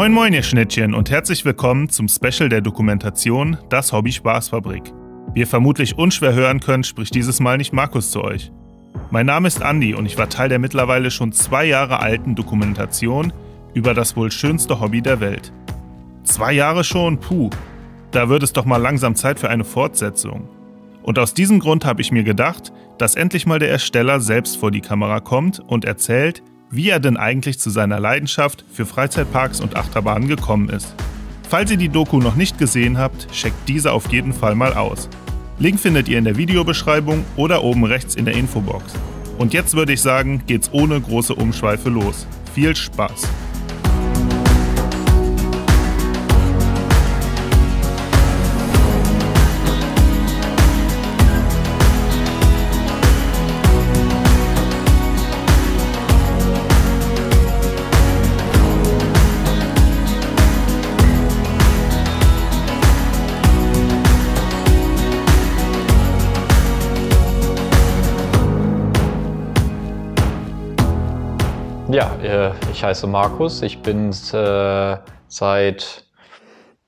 Moin moin ihr Schnittchen und herzlich willkommen zum Special der Dokumentation Das Hobby Spaßfabrik. Wie ihr vermutlich unschwer hören könnt, spricht dieses Mal nicht Markus zu euch. Mein Name ist Andy und ich war Teil der mittlerweile schon zwei Jahre alten Dokumentation über das wohl schönste Hobby der Welt. Zwei Jahre schon, puh, da wird es doch mal langsam Zeit für eine Fortsetzung. Und aus diesem Grund habe ich mir gedacht, dass endlich mal der Ersteller selbst vor die Kamera kommt und erzählt, wie er denn eigentlich zu seiner Leidenschaft für Freizeitparks und Achterbahnen gekommen ist. Falls ihr die Doku noch nicht gesehen habt, checkt diese auf jeden Fall mal aus. Link findet ihr in der Videobeschreibung oder oben rechts in der Infobox. Und jetzt würde ich sagen, geht's ohne große Umschweife los. Viel Spaß! Ja, äh, ich heiße Markus. Ich bin äh, seit,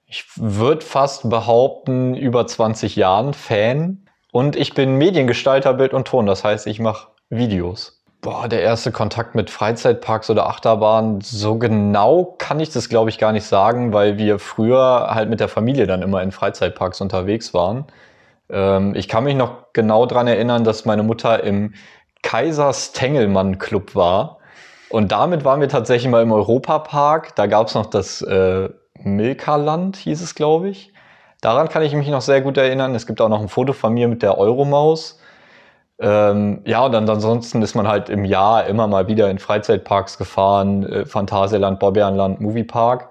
ich würde fast behaupten, über 20 Jahren Fan. Und ich bin Mediengestalter Bild und Ton. Das heißt, ich mache Videos. Boah, der erste Kontakt mit Freizeitparks oder Achterbahnen, so genau kann ich das, glaube ich, gar nicht sagen, weil wir früher halt mit der Familie dann immer in Freizeitparks unterwegs waren. Ähm, ich kann mich noch genau daran erinnern, dass meine Mutter im Kaisers Tengelmann Club war und damit waren wir tatsächlich mal im Europapark. Da gab es noch das äh, Milka-Land, hieß es, glaube ich. Daran kann ich mich noch sehr gut erinnern. Es gibt auch noch ein Foto von mir mit der Euromaus. Ähm, ja, und dann, ansonsten ist man halt im Jahr immer mal wieder in Freizeitparks gefahren, äh, Phantasialand, Bobbeanland, Moviepark.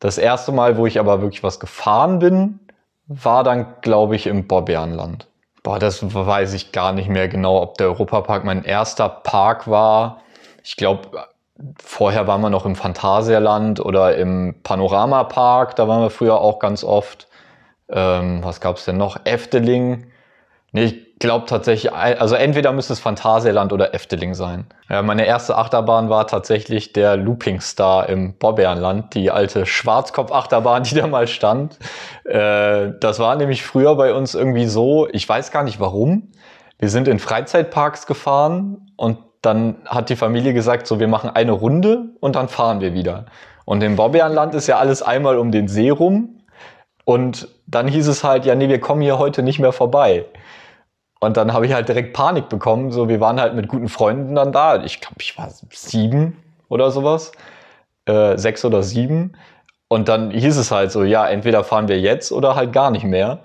Das erste Mal, wo ich aber wirklich was gefahren bin, war dann, glaube ich, im Bobbeanland. Boah, das weiß ich gar nicht mehr genau, ob der Europapark mein erster Park war ich glaube, vorher waren wir noch im Phantasialand oder im Panoramapark, da waren wir früher auch ganz oft. Ähm, was gab es denn noch? Efteling. Nee, ich glaube tatsächlich, also entweder müsste es Phantasialand oder Efteling sein. Ja, meine erste Achterbahn war tatsächlich der Looping Star im Bobberenland, die alte Schwarzkopf-Achterbahn, die da mal stand. Äh, das war nämlich früher bei uns irgendwie so, ich weiß gar nicht warum. Wir sind in Freizeitparks gefahren und dann hat die Familie gesagt, so wir machen eine Runde und dann fahren wir wieder. Und im Bobbejaanland ist ja alles einmal um den See rum. Und dann hieß es halt, ja, nee, wir kommen hier heute nicht mehr vorbei. Und dann habe ich halt direkt Panik bekommen. So, wir waren halt mit guten Freunden dann da. Ich glaube, ich war sieben oder sowas. Äh, sechs oder sieben. Und dann hieß es halt so, ja, entweder fahren wir jetzt oder halt gar nicht mehr.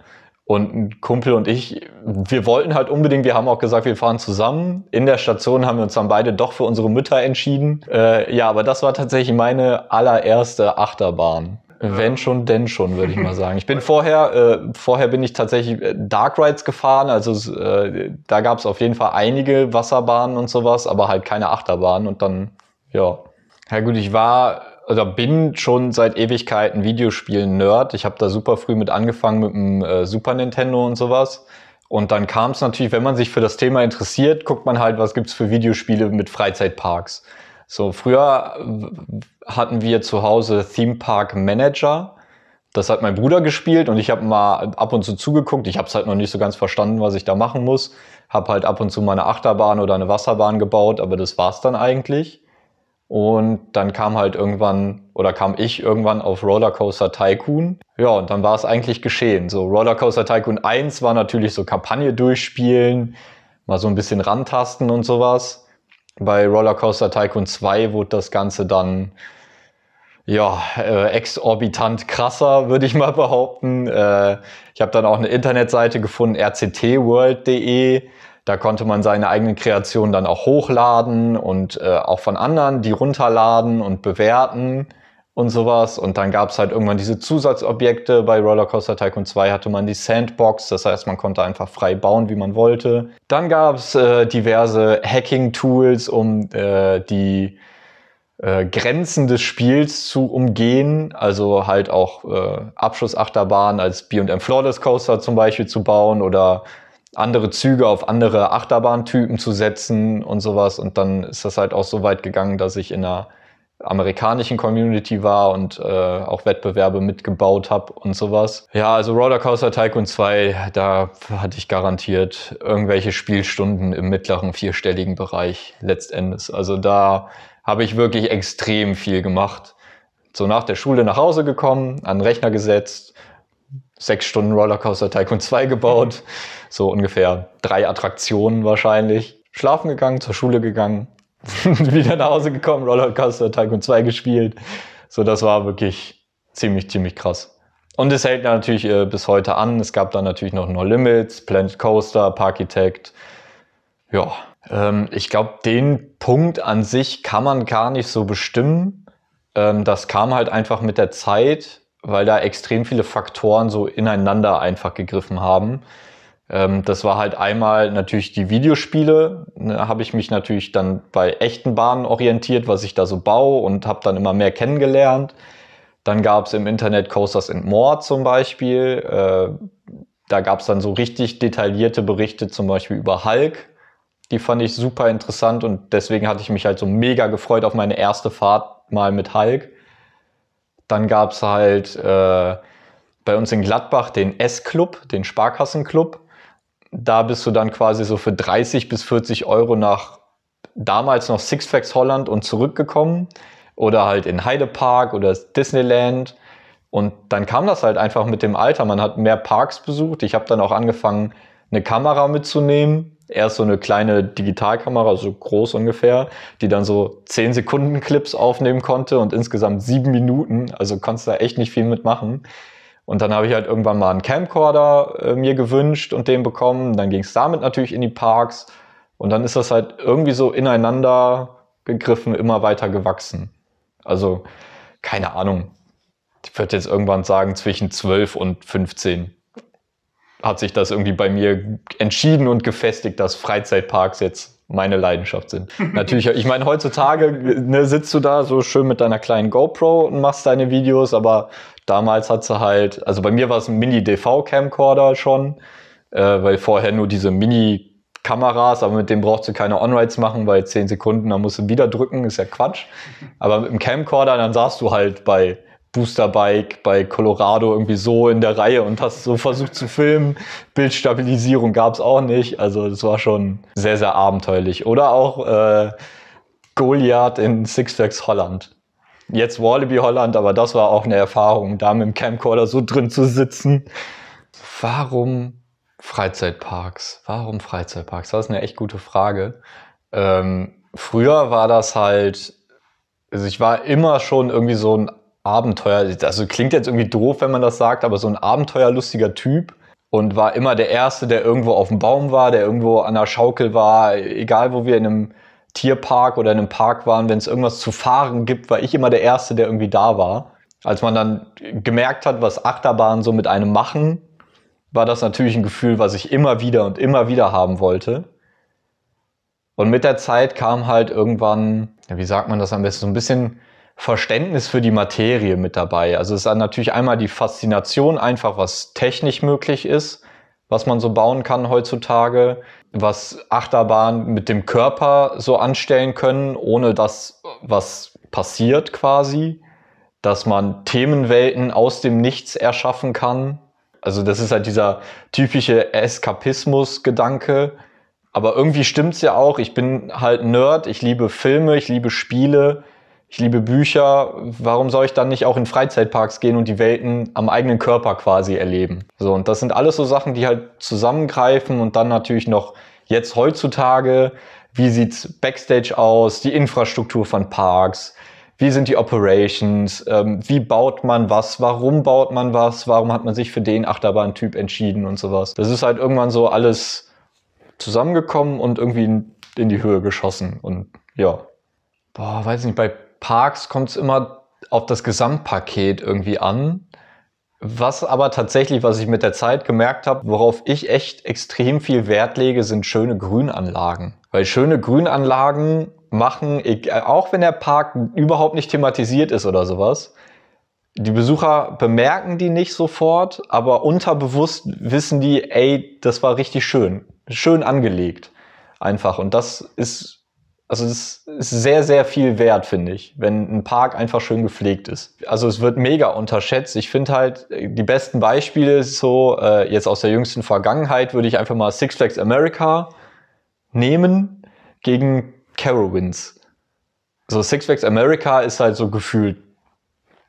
Und ein Kumpel und ich, wir wollten halt unbedingt, wir haben auch gesagt, wir fahren zusammen. In der Station haben wir uns dann beide doch für unsere Mütter entschieden. Äh, ja, aber das war tatsächlich meine allererste Achterbahn. Wenn schon, denn schon, würde ich mal sagen. Ich bin vorher, äh, vorher bin ich tatsächlich äh, Dark Rides gefahren, also äh, da gab es auf jeden Fall einige Wasserbahnen und sowas, aber halt keine Achterbahnen und dann, ja. Ja gut, ich war oder bin schon seit Ewigkeiten videospiel nerd Ich habe da super früh mit angefangen mit dem äh, Super Nintendo und sowas. Und dann kam es natürlich, wenn man sich für das Thema interessiert, guckt man halt, was gibt es für Videospiele mit Freizeitparks. So, früher hatten wir zu Hause Theme Park Manager. Das hat mein Bruder gespielt und ich habe mal ab und zu zugeguckt. Ich habe es halt noch nicht so ganz verstanden, was ich da machen muss. Habe halt ab und zu mal eine Achterbahn oder eine Wasserbahn gebaut, aber das war es dann eigentlich. Und dann kam halt irgendwann oder kam ich irgendwann auf Rollercoaster Tycoon. Ja, und dann war es eigentlich geschehen. So Rollercoaster Tycoon 1 war natürlich so Kampagne durchspielen, mal so ein bisschen rantasten und sowas. Bei Rollercoaster Tycoon 2 wurde das Ganze dann ja, äh, exorbitant krasser, würde ich mal behaupten. Äh, ich habe dann auch eine Internetseite gefunden, rctworld.de. Da konnte man seine eigenen Kreationen dann auch hochladen und äh, auch von anderen die runterladen und bewerten und sowas. Und dann gab es halt irgendwann diese Zusatzobjekte. Bei Rollercoaster Tycoon 2 hatte man die Sandbox, das heißt, man konnte einfach frei bauen, wie man wollte. Dann gab es äh, diverse Hacking-Tools, um äh, die äh, Grenzen des Spiels zu umgehen, also halt auch äh, Abschlussachterbahn als B&M Flawless Coaster zum Beispiel zu bauen oder andere Züge auf andere Achterbahntypen zu setzen und sowas. Und dann ist das halt auch so weit gegangen, dass ich in einer amerikanischen Community war und äh, auch Wettbewerbe mitgebaut habe und sowas. Ja, also Rollercoaster Tycoon 2, da hatte ich garantiert irgendwelche Spielstunden im mittleren vierstelligen Bereich letztendlich. Also da habe ich wirklich extrem viel gemacht. So nach der Schule nach Hause gekommen, an den Rechner gesetzt, sechs Stunden Rollercoaster Tycoon 2 gebaut, so ungefähr drei Attraktionen wahrscheinlich. Schlafen gegangen, zur Schule gegangen, wieder nach Hause gekommen, Rollercoaster Tycoon 2 gespielt. So, das war wirklich ziemlich, ziemlich krass. Und es hält natürlich äh, bis heute an. Es gab dann natürlich noch No Limits, Planet Coaster, Parkitect. Ja, ähm, ich glaube, den Punkt an sich kann man gar nicht so bestimmen. Ähm, das kam halt einfach mit der Zeit weil da extrem viele Faktoren so ineinander einfach gegriffen haben. Ähm, das war halt einmal natürlich die Videospiele. Ne, habe ich mich natürlich dann bei echten Bahnen orientiert, was ich da so baue und habe dann immer mehr kennengelernt. Dann gab es im Internet Coasters and More zum Beispiel. Äh, da gab es dann so richtig detaillierte Berichte zum Beispiel über Hulk. Die fand ich super interessant und deswegen hatte ich mich halt so mega gefreut auf meine erste Fahrt mal mit Hulk. Dann gab es halt äh, bei uns in Gladbach den S-Club, den Sparkassenclub. Da bist du dann quasi so für 30 bis 40 Euro nach damals noch Six Sixfacts Holland und zurückgekommen. Oder halt in Heidepark oder Disneyland. Und dann kam das halt einfach mit dem Alter. Man hat mehr Parks besucht. Ich habe dann auch angefangen, eine Kamera mitzunehmen erst so eine kleine Digitalkamera, so groß ungefähr, die dann so 10 Sekunden Clips aufnehmen konnte und insgesamt sieben Minuten. Also konntest da echt nicht viel mitmachen. Und dann habe ich halt irgendwann mal einen Camcorder äh, mir gewünscht und den bekommen. Dann ging es damit natürlich in die Parks. Und dann ist das halt irgendwie so ineinander gegriffen, immer weiter gewachsen. Also, keine Ahnung. Ich würde jetzt irgendwann sagen, zwischen 12 und 15 hat sich das irgendwie bei mir entschieden und gefestigt, dass Freizeitparks jetzt meine Leidenschaft sind. Natürlich, ich meine, heutzutage ne, sitzt du da so schön mit deiner kleinen GoPro und machst deine Videos, aber damals hat sie halt, also bei mir war es ein Mini-DV-Camcorder schon, äh, weil vorher nur diese Mini-Kameras, aber mit dem brauchst du keine On-Rides machen, weil 10 Sekunden, dann musst du wieder drücken, ist ja Quatsch. Aber mit dem Camcorder, dann saßt du halt bei Boosterbike bei Colorado irgendwie so in der Reihe und hast so versucht zu filmen. Bildstabilisierung gab es auch nicht. Also das war schon sehr, sehr abenteuerlich. Oder auch äh, Goliath in Six Flags Holland. Jetzt Wallaby Holland, aber das war auch eine Erfahrung, da mit dem Camcorder so drin zu sitzen. Warum Freizeitparks? Warum Freizeitparks? Das ist eine echt gute Frage. Ähm, früher war das halt also ich war immer schon irgendwie so ein Abenteuer, also klingt jetzt irgendwie doof, wenn man das sagt, aber so ein abenteuerlustiger Typ und war immer der Erste, der irgendwo auf dem Baum war, der irgendwo an der Schaukel war, egal wo wir in einem Tierpark oder in einem Park waren, wenn es irgendwas zu fahren gibt, war ich immer der Erste, der irgendwie da war. Als man dann gemerkt hat, was Achterbahnen so mit einem machen, war das natürlich ein Gefühl, was ich immer wieder und immer wieder haben wollte. Und mit der Zeit kam halt irgendwann, wie sagt man das am besten, so ein bisschen Verständnis für die Materie mit dabei. Also es ist natürlich einmal die Faszination, einfach was technisch möglich ist, was man so bauen kann heutzutage, was Achterbahnen mit dem Körper so anstellen können, ohne dass was passiert quasi, dass man Themenwelten aus dem Nichts erschaffen kann. Also das ist halt dieser typische Eskapismus-Gedanke. Aber irgendwie stimmt's ja auch. Ich bin halt Nerd, ich liebe Filme, ich liebe Spiele ich liebe Bücher, warum soll ich dann nicht auch in Freizeitparks gehen und die Welten am eigenen Körper quasi erleben? So, und das sind alles so Sachen, die halt zusammengreifen und dann natürlich noch jetzt heutzutage, wie sieht's Backstage aus, die Infrastruktur von Parks, wie sind die Operations, ähm, wie baut man was, warum baut man was, warum hat man sich für den Achterbahntyp entschieden und sowas. Das ist halt irgendwann so alles zusammengekommen und irgendwie in, in die Höhe geschossen und ja. Boah, weiß nicht, bei Parks kommt es immer auf das Gesamtpaket irgendwie an. Was aber tatsächlich, was ich mit der Zeit gemerkt habe, worauf ich echt extrem viel Wert lege, sind schöne Grünanlagen. Weil schöne Grünanlagen machen, e-, auch wenn der Park überhaupt nicht thematisiert ist oder sowas, die Besucher bemerken die nicht sofort, aber unterbewusst wissen die, ey, das war richtig schön, schön angelegt. Einfach. Und das ist also es ist sehr, sehr viel wert, finde ich, wenn ein Park einfach schön gepflegt ist. Also es wird mega unterschätzt. Ich finde halt äh, die besten Beispiele so, äh, jetzt aus der jüngsten Vergangenheit würde ich einfach mal Six Flags America nehmen gegen Carowinds. So Six Flags America ist halt so gefühlt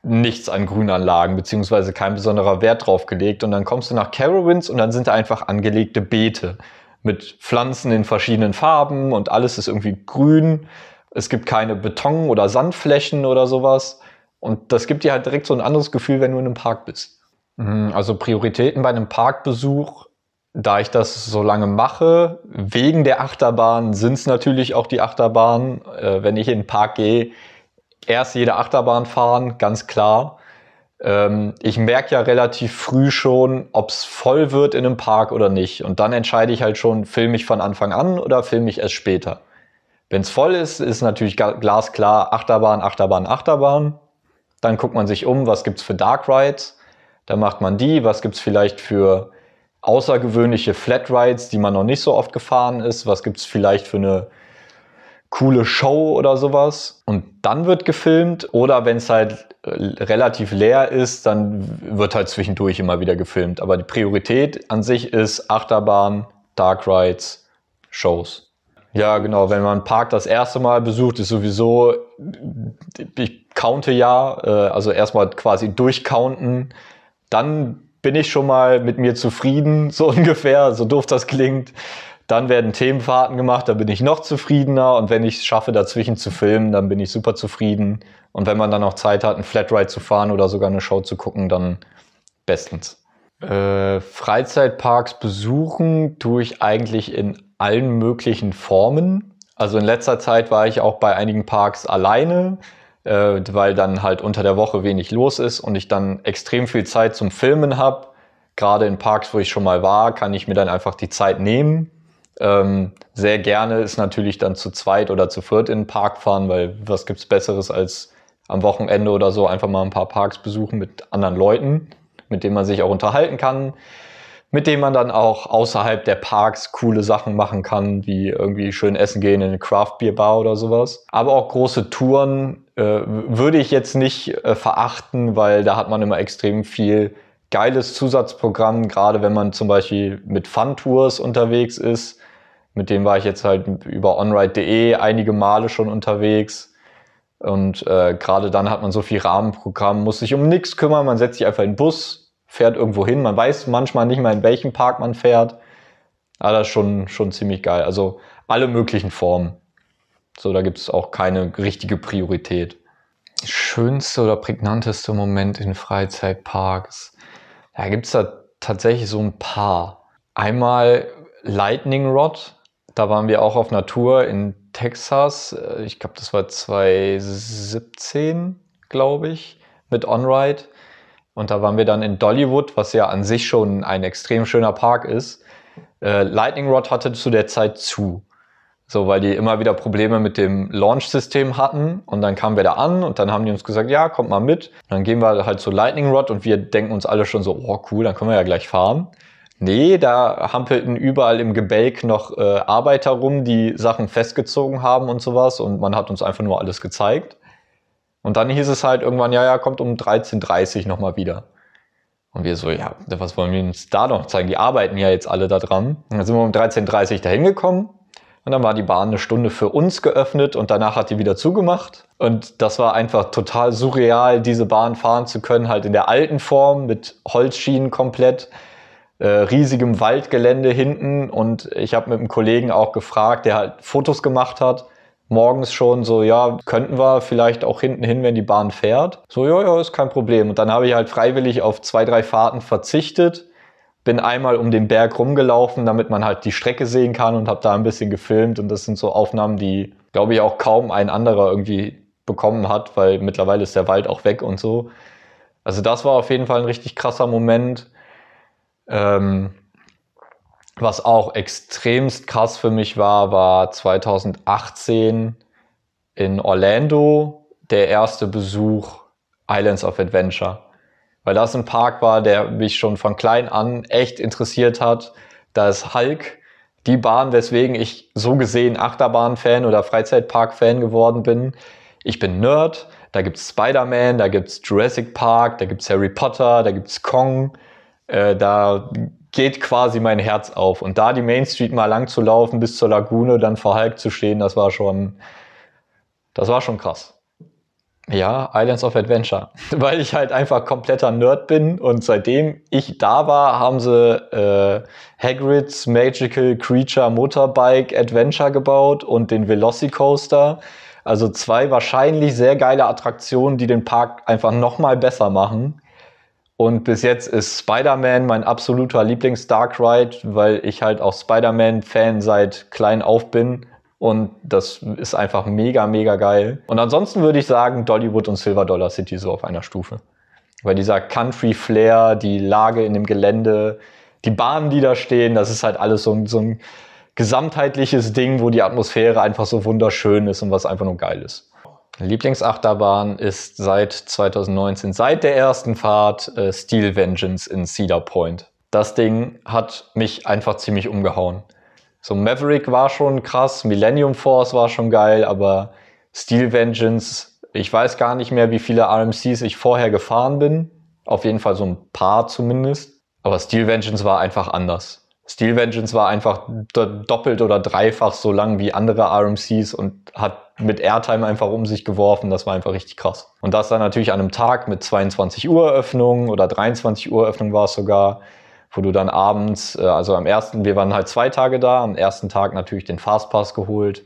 nichts an Grünanlagen, beziehungsweise kein besonderer Wert drauf gelegt. Und dann kommst du nach Carowinds und dann sind da einfach angelegte Beete mit Pflanzen in verschiedenen Farben und alles ist irgendwie grün. Es gibt keine Beton- oder Sandflächen oder sowas. Und das gibt dir halt direkt so ein anderes Gefühl, wenn du in einem Park bist. Mhm, also Prioritäten bei einem Parkbesuch, da ich das so lange mache, wegen der Achterbahn sind es natürlich auch die Achterbahnen. Äh, wenn ich in den Park gehe, erst jede Achterbahn fahren, ganz klar ähm, ich merke ja relativ früh schon, ob es voll wird in einem Park oder nicht. Und dann entscheide ich halt schon, filme ich von Anfang an oder filme ich erst später. Wenn es voll ist, ist natürlich glasklar Achterbahn, Achterbahn, Achterbahn. Dann guckt man sich um, was gibt es für Dark Rides. Dann macht man die. Was gibt es vielleicht für außergewöhnliche Flat Rides, die man noch nicht so oft gefahren ist? Was gibt es vielleicht für eine coole Show oder sowas und dann wird gefilmt oder wenn es halt äh, relativ leer ist, dann wird halt zwischendurch immer wieder gefilmt. Aber die Priorität an sich ist Achterbahn, Dark Rides, Shows. Ja, genau. Wenn man einen Park das erste Mal besucht, ist sowieso, ich counte ja, äh, also erstmal quasi durchcounten. Dann bin ich schon mal mit mir zufrieden, so ungefähr, so doof das klingt. Dann werden Themenfahrten gemacht, da bin ich noch zufriedener. Und wenn ich es schaffe, dazwischen zu filmen, dann bin ich super zufrieden. Und wenn man dann noch Zeit hat, einen Flatride zu fahren oder sogar eine Show zu gucken, dann bestens. Äh, Freizeitparks besuchen tue ich eigentlich in allen möglichen Formen. Also in letzter Zeit war ich auch bei einigen Parks alleine, äh, weil dann halt unter der Woche wenig los ist und ich dann extrem viel Zeit zum Filmen habe. Gerade in Parks, wo ich schon mal war, kann ich mir dann einfach die Zeit nehmen ähm, sehr gerne ist natürlich dann zu zweit oder zu viert in den Park fahren, weil was gibt es Besseres als am Wochenende oder so einfach mal ein paar Parks besuchen mit anderen Leuten, mit denen man sich auch unterhalten kann, mit denen man dann auch außerhalb der Parks coole Sachen machen kann, wie irgendwie schön essen gehen in eine Craft Beer Bar oder sowas. Aber auch große Touren äh, würde ich jetzt nicht äh, verachten, weil da hat man immer extrem viel geiles Zusatzprogramm, gerade wenn man zum Beispiel mit Fun Tours unterwegs ist mit dem war ich jetzt halt über onride.de einige Male schon unterwegs. Und äh, gerade dann hat man so viel Rahmenprogramm, muss sich um nichts kümmern, man setzt sich einfach in den Bus, fährt irgendwo hin, man weiß manchmal nicht mal, in welchem Park man fährt. Aber ah, das ist schon, schon ziemlich geil. Also alle möglichen Formen. So, da gibt es auch keine richtige Priorität. Schönste oder prägnanteste Moment in Freizeitparks? Da gibt es da tatsächlich so ein paar. Einmal Lightning Rod, da waren wir auch auf Natur in Texas. Äh, ich glaube, das war 2017, glaube ich, mit OnRide. Und da waren wir dann in Dollywood, was ja an sich schon ein extrem schöner Park ist. Äh, Lightning Rod hatte zu der Zeit zu. So, weil die immer wieder Probleme mit dem Launch-System hatten. Und dann kamen wir da an und dann haben die uns gesagt, ja, kommt mal mit. Und dann gehen wir halt zu Lightning Rod und wir denken uns alle schon so, oh cool, dann können wir ja gleich fahren. Nee, da hampelten überall im Gebälk noch äh, Arbeiter rum, die Sachen festgezogen haben und sowas. Und man hat uns einfach nur alles gezeigt. Und dann hieß es halt irgendwann, ja, ja, kommt um 13.30 Uhr nochmal wieder. Und wir so, ja, was wollen wir uns da noch zeigen? Die arbeiten ja jetzt alle da dran. Und dann sind wir um 13.30 Uhr dahin gekommen. Und dann war die Bahn eine Stunde für uns geöffnet und danach hat die wieder zugemacht. Und das war einfach total surreal, diese Bahn fahren zu können, halt in der alten Form mit Holzschienen komplett äh, riesigem Waldgelände hinten und ich habe mit einem Kollegen auch gefragt, der halt Fotos gemacht hat, morgens schon so, ja, könnten wir vielleicht auch hinten hin, wenn die Bahn fährt. So, ja, ja, ist kein Problem. Und dann habe ich halt freiwillig auf zwei, drei Fahrten verzichtet, bin einmal um den Berg rumgelaufen, damit man halt die Strecke sehen kann und habe da ein bisschen gefilmt. Und das sind so Aufnahmen, die, glaube ich, auch kaum ein anderer irgendwie bekommen hat, weil mittlerweile ist der Wald auch weg und so. Also das war auf jeden Fall ein richtig krasser Moment. Ähm, was auch extremst krass für mich war, war 2018 in Orlando der erste Besuch Islands of Adventure. Weil das ein Park war, der mich schon von klein an echt interessiert hat. Da ist Hulk die Bahn, weswegen ich so gesehen Achterbahn-Fan oder Freizeitpark-Fan geworden bin. Ich bin Nerd, da gibt es Spider-Man, da gibt es Jurassic Park, da gibt es Harry Potter, da gibt es Kong. Äh, da geht quasi mein Herz auf. Und da die Main Street mal lang zu laufen bis zur Lagune, dann vor Hulk zu stehen, das war schon, das war schon krass. Ja, Islands of Adventure. Weil ich halt einfach kompletter Nerd bin und seitdem ich da war, haben sie äh, Hagrid's Magical Creature Motorbike Adventure gebaut und den Velocicoaster. Also zwei wahrscheinlich sehr geile Attraktionen, die den Park einfach nochmal besser machen. Und bis jetzt ist Spider-Man mein absoluter Lieblings-Dark Ride, weil ich halt auch Spider-Man-Fan seit klein auf bin. Und das ist einfach mega, mega geil. Und ansonsten würde ich sagen, Dollywood und Silver Dollar City so auf einer Stufe. Weil dieser Country Flair, die Lage in dem Gelände, die Bahnen, die da stehen, das ist halt alles so, so ein gesamtheitliches Ding, wo die Atmosphäre einfach so wunderschön ist und was einfach nur geil ist. Lieblingsachterbahn ist seit 2019, seit der ersten Fahrt, äh, Steel Vengeance in Cedar Point. Das Ding hat mich einfach ziemlich umgehauen. So Maverick war schon krass, Millennium Force war schon geil, aber Steel Vengeance, ich weiß gar nicht mehr, wie viele RMCs ich vorher gefahren bin. Auf jeden Fall so ein paar zumindest. Aber Steel Vengeance war einfach anders. Steel Vengeance war einfach doppelt oder dreifach so lang wie andere RMCs und hat mit Airtime einfach um sich geworfen. Das war einfach richtig krass. Und das dann natürlich an einem Tag mit 22 Uhr Öffnung oder 23 Uhr Öffnung war es sogar, wo du dann abends, äh, also am ersten, wir waren halt zwei Tage da, am ersten Tag natürlich den Fastpass geholt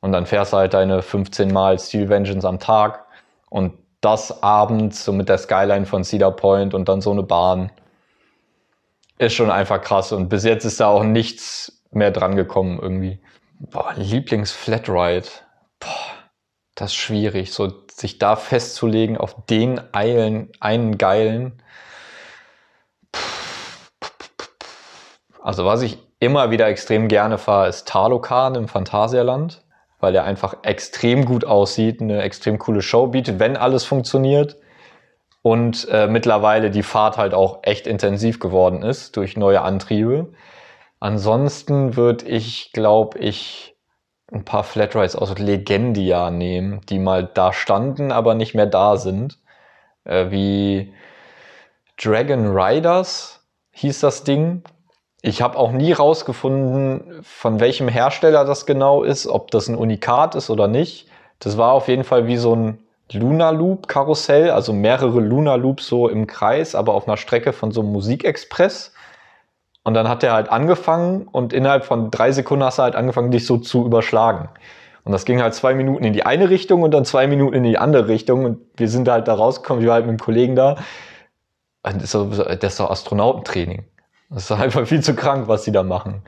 und dann fährst du halt deine 15 Mal Steel Vengeance am Tag und das abends so mit der Skyline von Cedar Point und dann so eine Bahn ist schon einfach krass. Und bis jetzt ist da auch nichts mehr dran gekommen irgendwie. Boah, Lieblings-Flatride. Boah, das ist schwierig. So sich da festzulegen auf den Eilen, einen geilen. Also was ich immer wieder extrem gerne fahre, ist Talokan im Phantasialand, weil der einfach extrem gut aussieht, eine extrem coole Show bietet, wenn alles funktioniert und äh, mittlerweile die Fahrt halt auch echt intensiv geworden ist durch neue Antriebe. Ansonsten würde ich, glaube ich, ein paar Flatrides aus Legendia nehmen, die mal da standen, aber nicht mehr da sind. Äh, wie Dragon Riders hieß das Ding. Ich habe auch nie rausgefunden, von welchem Hersteller das genau ist, ob das ein Unikat ist oder nicht. Das war auf jeden Fall wie so ein Luna Loop Karussell, also mehrere Luna Loops so im Kreis, aber auf einer Strecke von so einem Musikexpress. Und dann hat er halt angefangen und innerhalb von drei Sekunden hast du halt angefangen, dich so zu überschlagen. Und das ging halt zwei Minuten in die eine Richtung und dann zwei Minuten in die andere Richtung. Und wir sind halt da rausgekommen, ich war halt mit einem Kollegen da. Und das ist doch, das ist doch Astronautentraining. Das ist einfach viel zu krank, was die da machen.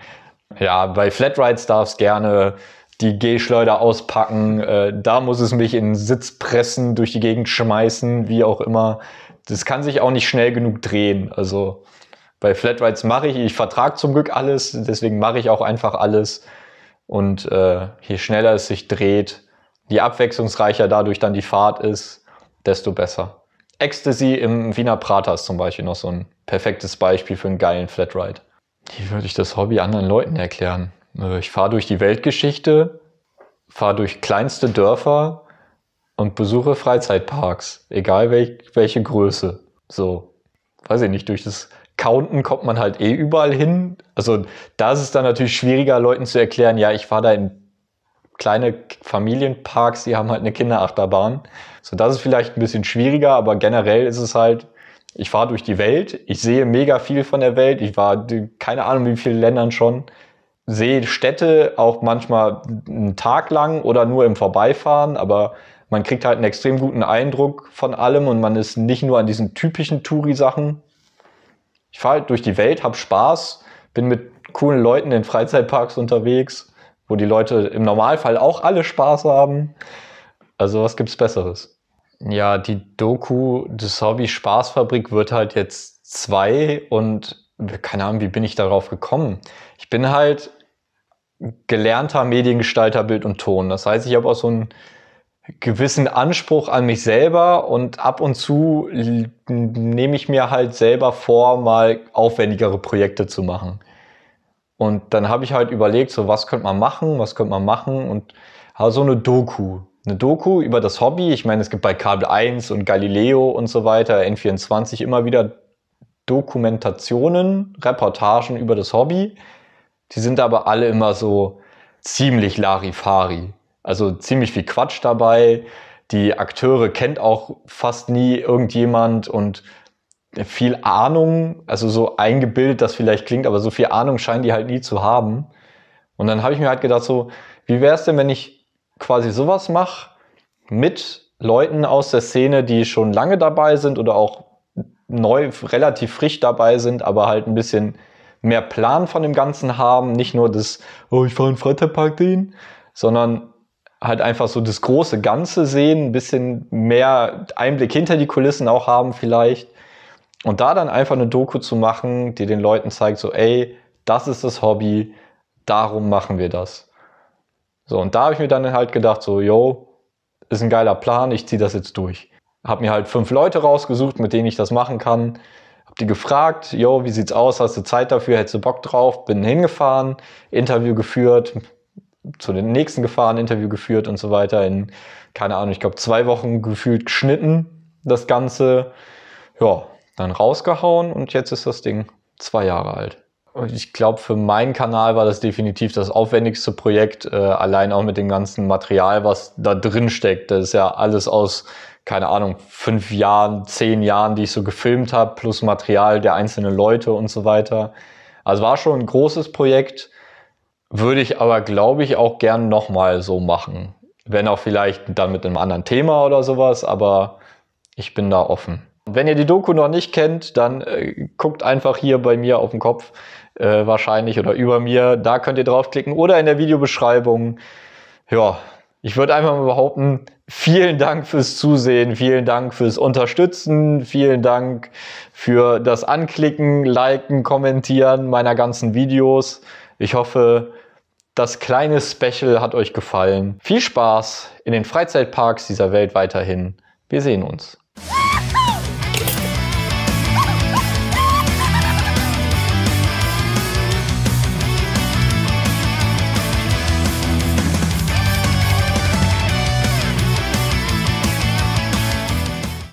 Ja, bei Flatrides darf es gerne die Gehschleuder auspacken, äh, da muss es mich in den Sitz pressen, durch die Gegend schmeißen, wie auch immer. Das kann sich auch nicht schnell genug drehen. Also bei Flatrides mache ich, ich vertrage zum Glück alles, deswegen mache ich auch einfach alles. Und äh, je schneller es sich dreht, je abwechslungsreicher dadurch dann die Fahrt ist, desto besser. Ecstasy im Wiener Prater ist zum Beispiel noch so ein perfektes Beispiel für einen geilen Flatride. Wie würde ich das Hobby anderen Leuten erklären? Äh, ich fahre durch die Weltgeschichte, fahre durch kleinste Dörfer und besuche Freizeitparks, egal welch, welche Größe. So, weiß ich nicht, durch das Counten kommt man halt eh überall hin. Also da ist es dann natürlich schwieriger, Leuten zu erklären, ja, ich fahre da in kleine Familienparks, die haben halt eine Kinderachterbahn. So, das ist vielleicht ein bisschen schwieriger, aber generell ist es halt, ich fahre durch die Welt, ich sehe mega viel von der Welt, ich war keine Ahnung wie viele Ländern schon, sehe Städte auch manchmal einen Tag lang oder nur im Vorbeifahren, aber man kriegt halt einen extrem guten Eindruck von allem und man ist nicht nur an diesen typischen Touri-Sachen. Ich fahre halt durch die Welt, habe Spaß, bin mit coolen Leuten in Freizeitparks unterwegs, wo die Leute im Normalfall auch alle Spaß haben. Also was gibt's Besseres? Ja, die Doku des Hobby Spaßfabrik wird halt jetzt zwei und keine Ahnung, wie bin ich darauf gekommen? Ich bin halt gelernter Mediengestalter Bild und Ton. Das heißt, ich habe auch so einen gewissen Anspruch an mich selber und ab und zu nehme ich mir halt selber vor, mal aufwendigere Projekte zu machen. Und dann habe ich halt überlegt, so was könnte man machen, was könnte man machen und habe so eine Doku. Eine Doku über das Hobby. Ich meine, es gibt bei Kabel 1 und Galileo und so weiter, N24 immer wieder Dokumentationen, Reportagen über das Hobby. Die sind aber alle immer so ziemlich Larifari. Also ziemlich viel Quatsch dabei. Die Akteure kennt auch fast nie irgendjemand und viel Ahnung, also so eingebildet das vielleicht klingt, aber so viel Ahnung scheinen die halt nie zu haben. Und dann habe ich mir halt gedacht, so, wie wäre es denn, wenn ich quasi sowas mache mit Leuten aus der Szene, die schon lange dabei sind oder auch neu, relativ frisch dabei sind, aber halt ein bisschen mehr Plan von dem Ganzen haben, nicht nur das, oh, ich fahre in Freizeitpark sondern halt einfach so das große Ganze sehen, ein bisschen mehr Einblick hinter die Kulissen auch haben vielleicht. Und da dann einfach eine Doku zu machen, die den Leuten zeigt, so, ey, das ist das Hobby, darum machen wir das. So, und da habe ich mir dann halt gedacht, so, yo, ist ein geiler Plan, ich ziehe das jetzt durch. Habe mir halt fünf Leute rausgesucht, mit denen ich das machen kann die gefragt, yo, wie sieht's aus, hast du Zeit dafür, hättest du Bock drauf, bin hingefahren, Interview geführt, zu den nächsten gefahren, Interview geführt und so weiter, in, keine Ahnung, ich glaube zwei Wochen gefühlt geschnitten, das Ganze, ja, dann rausgehauen und jetzt ist das Ding zwei Jahre alt. Und ich glaube, für meinen Kanal war das definitiv das aufwendigste Projekt, äh, allein auch mit dem ganzen Material, was da drin steckt. Das ist ja alles aus keine Ahnung, fünf Jahren, zehn Jahren, die ich so gefilmt habe, plus Material der einzelnen Leute und so weiter. Also war schon ein großes Projekt, würde ich aber, glaube ich, auch gern nochmal so machen. Wenn auch vielleicht dann mit einem anderen Thema oder sowas, aber ich bin da offen. Wenn ihr die Doku noch nicht kennt, dann äh, guckt einfach hier bei mir auf dem Kopf äh, wahrscheinlich oder über mir. Da könnt ihr draufklicken oder in der Videobeschreibung. Ja, ich würde einfach mal behaupten, vielen Dank fürs Zusehen, vielen Dank fürs Unterstützen, vielen Dank für das Anklicken, Liken, Kommentieren meiner ganzen Videos. Ich hoffe, das kleine Special hat euch gefallen. Viel Spaß in den Freizeitparks dieser Welt weiterhin. Wir sehen uns.